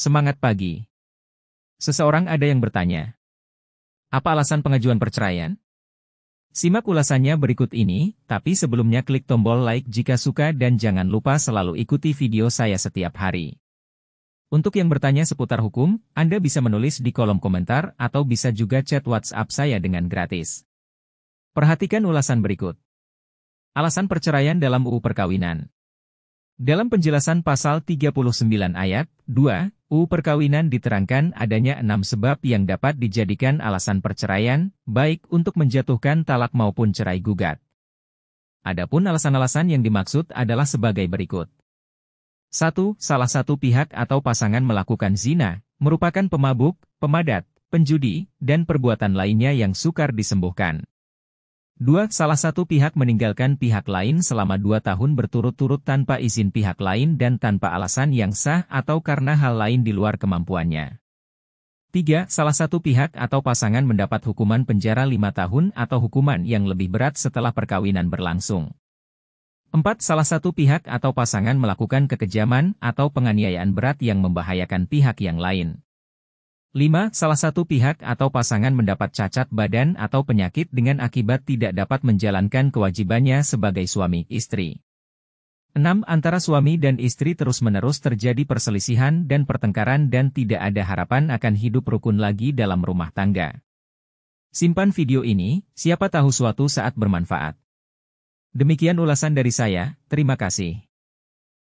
Semangat pagi. Seseorang ada yang bertanya, apa alasan pengajuan perceraian? Simak ulasannya berikut ini, tapi sebelumnya klik tombol like jika suka dan jangan lupa selalu ikuti video saya setiap hari. Untuk yang bertanya seputar hukum, Anda bisa menulis di kolom komentar atau bisa juga chat WhatsApp saya dengan gratis. Perhatikan ulasan berikut. Alasan perceraian dalam UU Perkawinan dalam penjelasan pasal 39 ayat 2, U perkawinan diterangkan adanya enam sebab yang dapat dijadikan alasan perceraian, baik untuk menjatuhkan talak maupun cerai gugat. Adapun alasan-alasan yang dimaksud adalah sebagai berikut. 1. Salah satu pihak atau pasangan melakukan zina, merupakan pemabuk, pemadat, penjudi, dan perbuatan lainnya yang sukar disembuhkan. Dua, salah satu pihak meninggalkan pihak lain selama dua tahun berturut-turut tanpa izin pihak lain dan tanpa alasan yang sah atau karena hal lain di luar kemampuannya. Tiga, salah satu pihak atau pasangan mendapat hukuman penjara lima tahun atau hukuman yang lebih berat setelah perkawinan berlangsung. Empat, salah satu pihak atau pasangan melakukan kekejaman atau penganiayaan berat yang membahayakan pihak yang lain. 5. Salah satu pihak atau pasangan mendapat cacat badan atau penyakit dengan akibat tidak dapat menjalankan kewajibannya sebagai suami istri. 6. Antara suami dan istri terus-menerus terjadi perselisihan dan pertengkaran dan tidak ada harapan akan hidup rukun lagi dalam rumah tangga. Simpan video ini, siapa tahu suatu saat bermanfaat. Demikian ulasan dari saya, terima kasih.